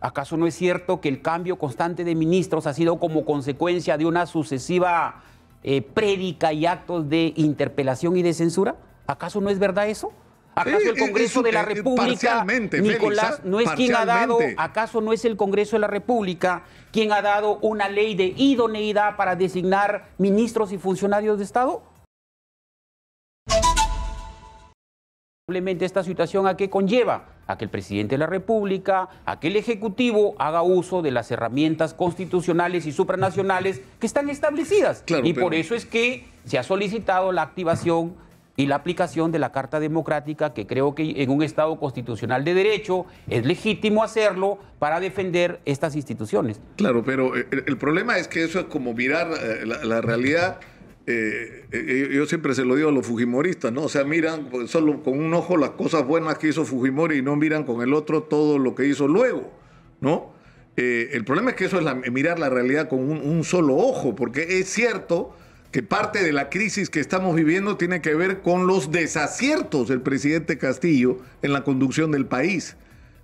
¿Acaso no es cierto que el cambio constante de ministros ha sido como consecuencia de una sucesiva eh, prédica y actos de interpelación y de censura? ¿Acaso no es verdad eso? ¿Acaso el Congreso de la eh, eh, República, Nicolás, ¿ah? no es quien ha dado, acaso no es el Congreso de la República quien ha dado una ley de idoneidad para designar ministros y funcionarios de Estado? esta situación a qué conlleva? A que el presidente de la República, a que el Ejecutivo haga uso de las herramientas constitucionales y supranacionales que están establecidas. y por eso es que se ha solicitado la activación y la aplicación de la Carta Democrática, que creo que en un Estado constitucional de derecho es legítimo hacerlo para defender estas instituciones. Claro, pero el, problema es que eso es como mirar eh, la realidad eh, eh, yo siempre se lo digo a los Fujimoristas, ¿no? O sea, miran solo con un ojo las cosas buenas que hizo Fujimori y no miran con el otro todo lo que hizo luego, ¿no? Eh, el problema es que eso es mirar la realidad con un, solo ojo, porque es cierto que parte de la crisis que estamos viviendo tiene que ver con los desaciertos del presidente Castillo en la conducción del país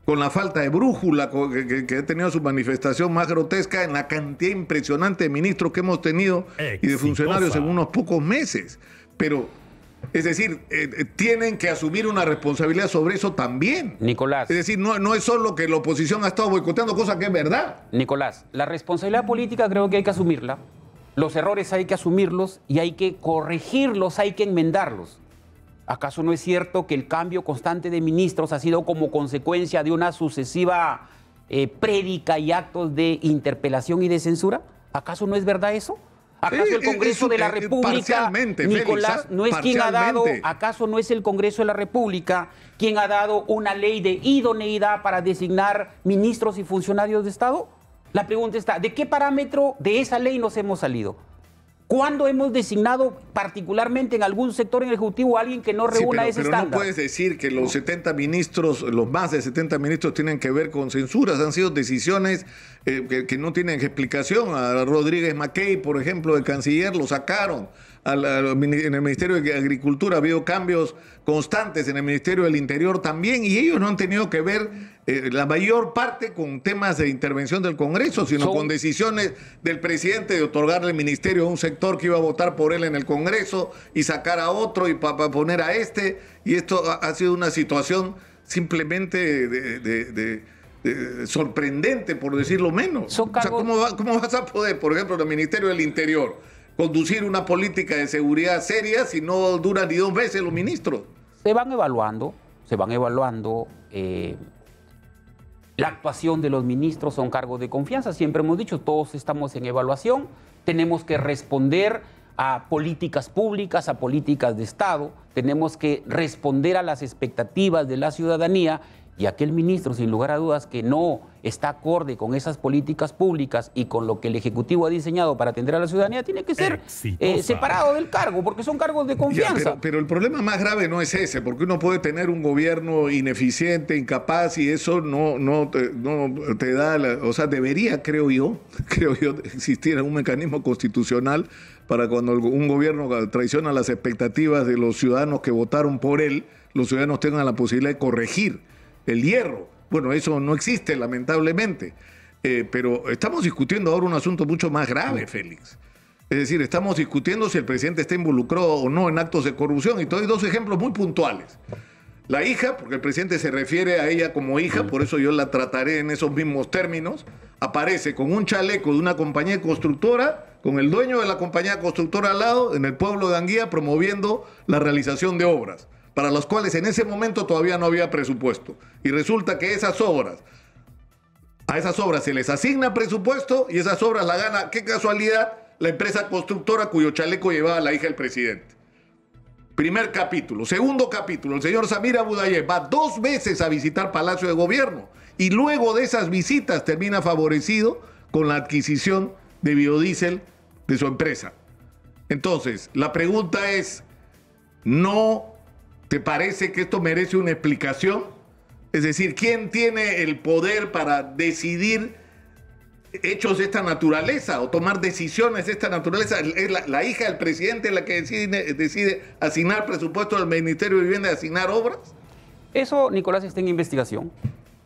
con la falta de brújula que, ha tenido su manifestación más grotesca en la cantidad impresionante de ministros que hemos tenido y de funcionarios en unos pocos meses. Pero, es decir, eh, eh, tienen que asumir una responsabilidad sobre eso también. Nicolás. Es decir, no, no es solo que la oposición ha estado boicoteando, cosa que es verdad. Nicolás, la responsabilidad política creo que hay que asumirla. Los errores hay que asumirlos y hay que corregirlos, hay que enmendarlos. ¿Acaso no es cierto que el cambio constante de ministros ha sido como consecuencia de una sucesiva eh, prédica y actos de interpelación y de censura? ¿Acaso no es verdad eso? ¿Acaso el Congreso de la eh, República, Nicolás, ¿ah? no es quien ha dado, acaso no es el Congreso de la República quien ha dado una ley de idoneidad para designar ministros y funcionarios de Estado? La pregunta está, ¿de qué parámetro de esa ley nos hemos salido? ¿Cuándo hemos designado particularmente en algún sector en el Ejecutivo a alguien que no reúna ese pero no puedes decir que los 70 ministros, los más de 70 ministros tienen que ver con censuras, han sido decisiones eh, que, no tienen explicación. A Rodríguez Mackey, por ejemplo, el canciller, lo sacaron. en el Ministerio de Agricultura ha habido cambios constantes, en el Ministerio del Interior también, y ellos no han tenido que ver eh, la mayor parte con temas de intervención del Congreso, sino con decisiones del presidente de otorgarle el ministerio a un sector que iba a votar por él en el Congreso y sacar a otro y para poner a este. Y esto ha, sido una situación simplemente sorprendente, por decirlo menos. ¿cómo, vas a poder, por ejemplo, en el Ministerio del Interior, conducir una política de seguridad seria si no dura ni dos veces los ministros? Se van evaluando, se van evaluando. Eh, la actuación de los ministros son cargos de confianza. Siempre hemos dicho, todos estamos en evaluación, tenemos que responder a políticas públicas, a políticas de Estado, tenemos que responder a las expectativas de la ciudadanía y aquel ministro, sin lugar a dudas, que no está acorde con esas políticas públicas y con lo que el Ejecutivo ha diseñado para atender a la ciudadanía, tiene que ser eh, separado del cargo, porque son cargos de confianza. pero, el problema más grave no es ese, porque uno puede tener un gobierno ineficiente, incapaz, y eso no, no, te, no te da, o sea, debería, creo yo, creo yo, existir un mecanismo constitucional para cuando un gobierno traiciona las expectativas de los ciudadanos que votaron por él, los ciudadanos tengan la posibilidad de corregir el hierro. Bueno, eso no existe, lamentablemente. Eh, pero estamos discutiendo ahora un asunto mucho más grave, Félix. Es decir, estamos discutiendo si el presidente está involucrado o no en actos de corrupción. Y doy dos ejemplos muy puntuales. La hija, porque el presidente se refiere a ella como hija, por eso yo la trataré en esos mismos términos, aparece con un chaleco de una compañía constructora, con el dueño de la compañía constructora al lado, en el pueblo de Anguía, promoviendo la realización de obras para los cuales en ese momento todavía no había presupuesto. Y resulta que esas obras, a esas obras se les asigna presupuesto y esas obras la gana, qué casualidad, la empresa constructora cuyo chaleco llevaba la hija del presidente. Primer capítulo. Segundo capítulo. El señor Samir Abudayev va dos veces a visitar Palacio de Gobierno y luego de esas visitas termina favorecido con la adquisición de biodiesel de su empresa. Entonces, la pregunta es, ¿no ¿Te parece que esto merece una explicación? Es decir, ¿quién tiene el poder para decidir hechos de esta naturaleza o tomar decisiones de esta naturaleza? Es la, hija del presidente la que decide, asignar presupuesto al Ministerio de Vivienda y asignar obras. Eso, Nicolás, está en investigación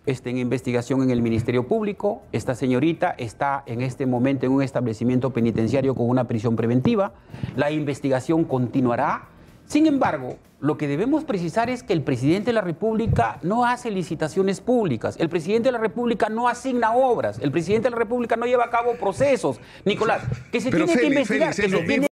está en investigación en el Ministerio Público. Esta señorita está en este momento en un establecimiento penitenciario con una prisión preventiva. La investigación continuará. Sin embargo, lo que debemos precisar es que el presidente de la República no hace licitaciones públicas, el presidente de la República no asigna obras, el presidente de la República no lleva a cabo procesos. Nicolás, que se tiene que investigar, que